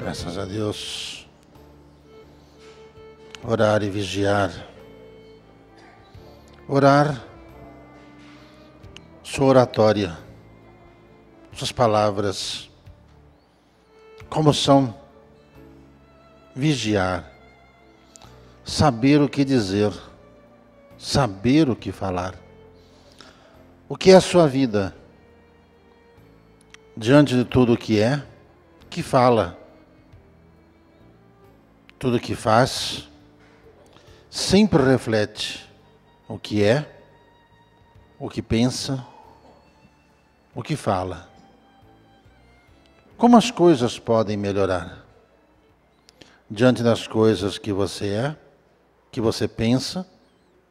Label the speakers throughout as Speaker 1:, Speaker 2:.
Speaker 1: graças a Deus. Orar e vigiar. Orar, sua oratória, suas palavras, como são. Vigiar, saber o que dizer, saber o que falar. O que é a sua vida? Diante de tudo o que é, que fala tudo que faz sempre reflete o que é, o que pensa, o que fala. Como as coisas podem melhorar? Diante das coisas que você é, que você pensa,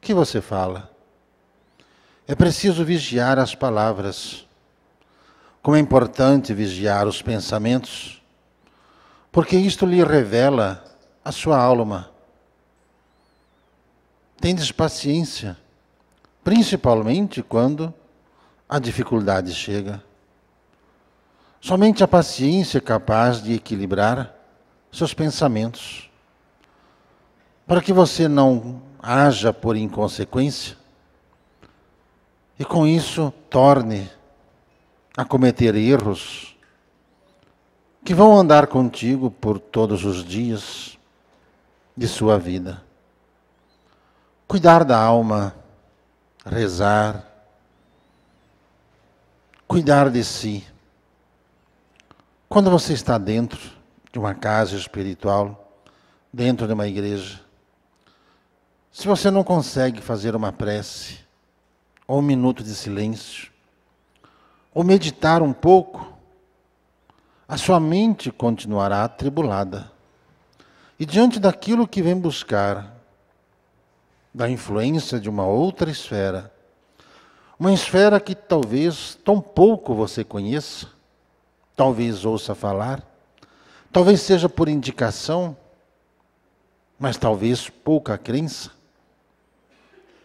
Speaker 1: que você fala. É preciso vigiar as palavras. Como é importante vigiar os pensamentos, porque isto lhe revela a sua alma. Tendes paciência, principalmente quando a dificuldade chega. Somente a paciência é capaz de equilibrar seus pensamentos, para que você não haja por inconsequência e com isso torne a cometer erros que vão andar contigo por todos os dias de sua vida. Cuidar da alma, rezar, cuidar de si. Quando você está dentro de uma casa espiritual, dentro de uma igreja, se você não consegue fazer uma prece, ou um minuto de silêncio, ou meditar um pouco, a sua mente continuará atribulada. E diante daquilo que vem buscar, da influência de uma outra esfera, uma esfera que talvez tão pouco você conheça, talvez ouça falar, talvez seja por indicação, mas talvez pouca crença.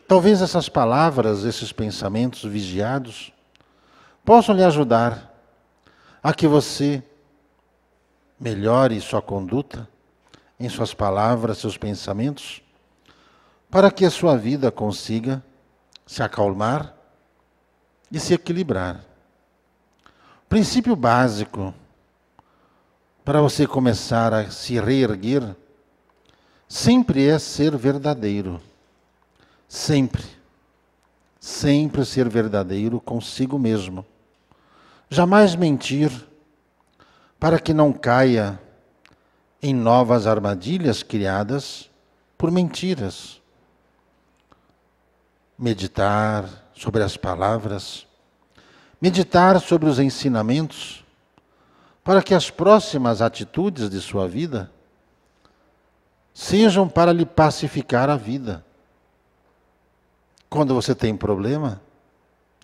Speaker 1: Talvez essas palavras, esses pensamentos vigiados, possam lhe ajudar a que você melhore sua conduta, em suas palavras, seus pensamentos, para que a sua vida consiga se acalmar e se equilibrar. O princípio básico para você começar a se reerguer sempre é ser verdadeiro. Sempre. Sempre ser verdadeiro consigo mesmo. Jamais mentir para que não caia em novas armadilhas criadas por mentiras. Meditar sobre as palavras, meditar sobre os ensinamentos, para que as próximas atitudes de sua vida sejam para lhe pacificar a vida. Quando você tem problema,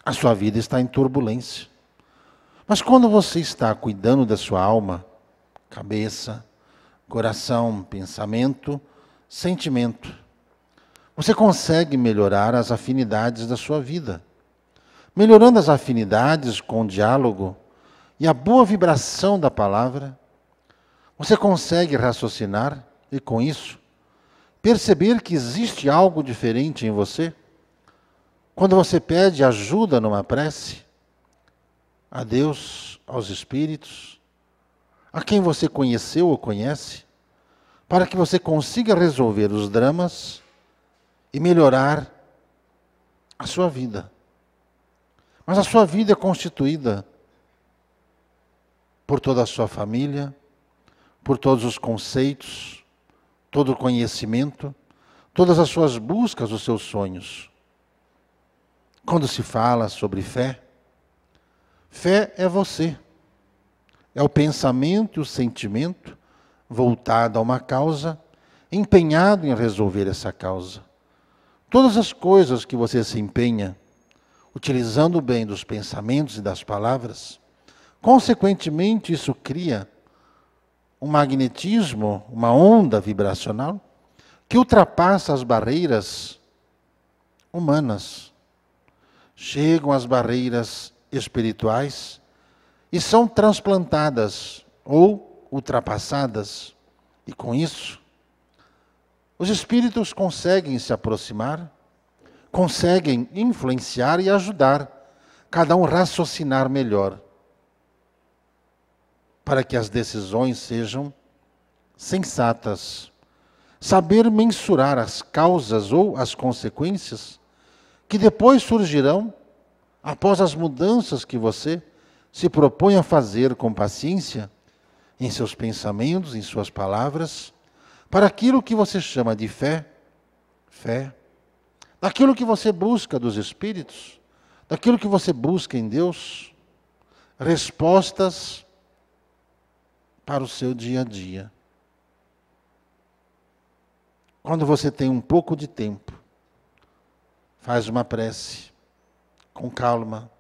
Speaker 1: a sua vida está em turbulência. Mas quando você está cuidando da sua alma, cabeça, coração, pensamento, sentimento. Você consegue melhorar as afinidades da sua vida. Melhorando as afinidades com o diálogo e a boa vibração da palavra, você consegue raciocinar e, com isso, perceber que existe algo diferente em você. Quando você pede ajuda numa prece, a Deus, aos Espíritos, a quem você conheceu ou conhece, para que você consiga resolver os dramas e melhorar a sua vida. Mas a sua vida é constituída por toda a sua família, por todos os conceitos, todo o conhecimento, todas as suas buscas, os seus sonhos. Quando se fala sobre fé, fé é você. É o pensamento e o sentimento voltado a uma causa, empenhado em resolver essa causa. Todas as coisas que você se empenha, utilizando o bem dos pensamentos e das palavras, consequentemente isso cria um magnetismo, uma onda vibracional que ultrapassa as barreiras humanas, chegam às barreiras espirituais e são transplantadas ou ultrapassadas, e com isso, os espíritos conseguem se aproximar, conseguem influenciar e ajudar cada um raciocinar melhor, para que as decisões sejam sensatas. Saber mensurar as causas ou as consequências que depois surgirão após as mudanças que você se propõe a fazer com paciência, em seus pensamentos, em suas palavras, para aquilo que você chama de fé, fé, daquilo que você busca dos Espíritos, daquilo que você busca em Deus, respostas para o seu dia a dia. Quando você tem um pouco de tempo, faz uma prece com calma,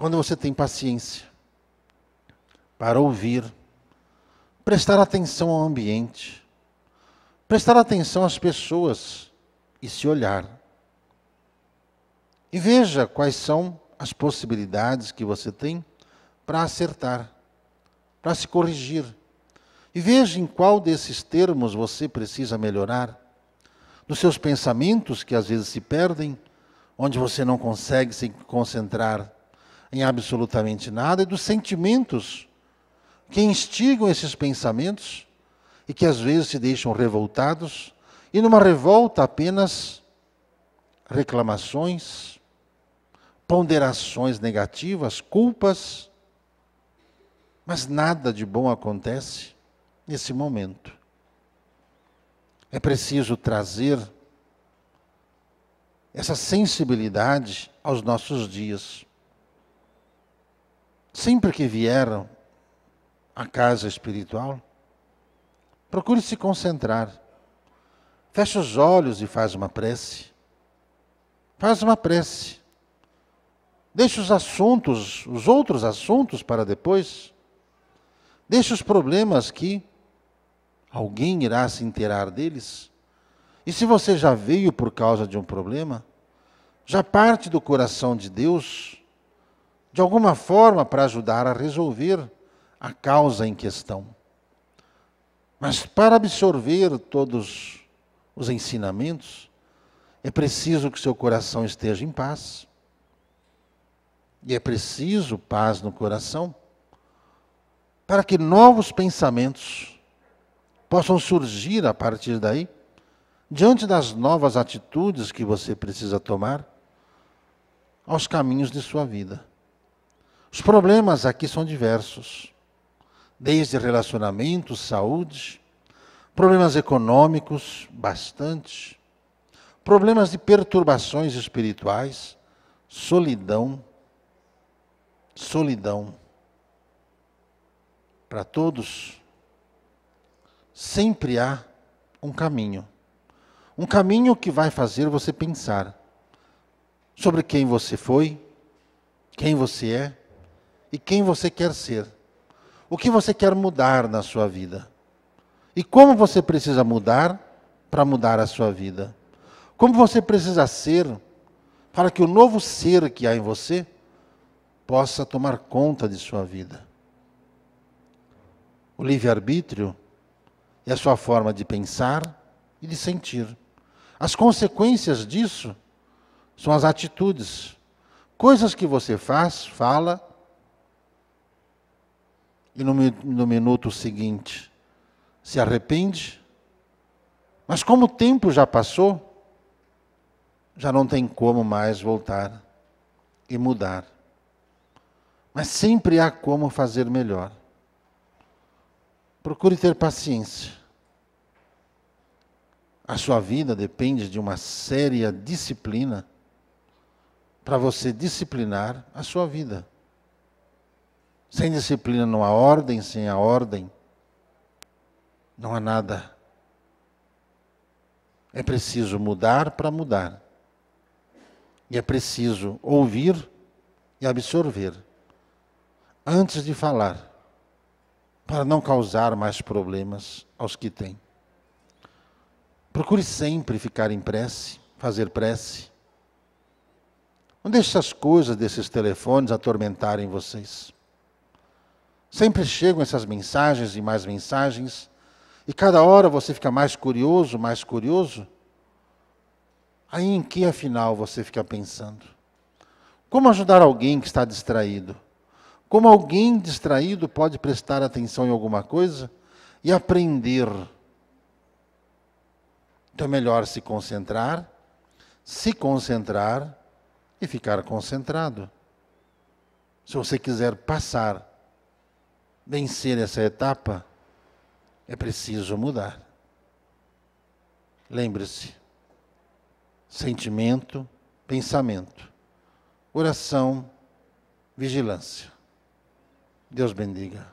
Speaker 1: quando você tem paciência para ouvir, prestar atenção ao ambiente, prestar atenção às pessoas e se olhar. E veja quais são as possibilidades que você tem para acertar, para se corrigir. E veja em qual desses termos você precisa melhorar, nos seus pensamentos que às vezes se perdem, onde você não consegue se concentrar em absolutamente nada, e dos sentimentos que instigam esses pensamentos e que às vezes se deixam revoltados, e numa revolta apenas reclamações, ponderações negativas, culpas, mas nada de bom acontece nesse momento. É preciso trazer essa sensibilidade aos nossos dias sempre que vieram à casa espiritual, procure se concentrar. Fecha os olhos e faz uma prece. Faz uma prece. Deixa os assuntos, os outros assuntos para depois. Deixa os problemas que alguém irá se inteirar deles. E se você já veio por causa de um problema, já parte do coração de Deus de alguma forma para ajudar a resolver a causa em questão. Mas para absorver todos os ensinamentos, é preciso que seu coração esteja em paz. E é preciso paz no coração para que novos pensamentos possam surgir a partir daí, diante das novas atitudes que você precisa tomar aos caminhos de sua vida. Os problemas aqui são diversos, desde relacionamento, saúde, problemas econômicos, bastante, problemas de perturbações espirituais, solidão, solidão para todos, sempre há um caminho. Um caminho que vai fazer você pensar sobre quem você foi, quem você é, e quem você quer ser. O que você quer mudar na sua vida? E como você precisa mudar para mudar a sua vida? Como você precisa ser para que o novo ser que há em você possa tomar conta de sua vida? O livre-arbítrio é a sua forma de pensar e de sentir. As consequências disso são as atitudes, coisas que você faz, fala e no, no minuto seguinte se arrepende. Mas como o tempo já passou, já não tem como mais voltar e mudar. Mas sempre há como fazer melhor. Procure ter paciência. A sua vida depende de uma séria disciplina para você disciplinar a sua vida. Sem disciplina não há ordem, sem a ordem não há nada. É preciso mudar para mudar. E é preciso ouvir e absorver antes de falar, para não causar mais problemas aos que têm. Procure sempre ficar em prece, fazer prece. Não deixe as coisas desses telefones atormentarem vocês. Sempre chegam essas mensagens e mais mensagens, e cada hora você fica mais curioso, mais curioso. Aí em que afinal você fica pensando? Como ajudar alguém que está distraído? Como alguém distraído pode prestar atenção em alguma coisa e aprender? Então é melhor se concentrar, se concentrar e ficar concentrado. Se você quiser passar vencer essa etapa, é preciso mudar. Lembre-se: sentimento, pensamento, oração, vigilância. Deus bendiga.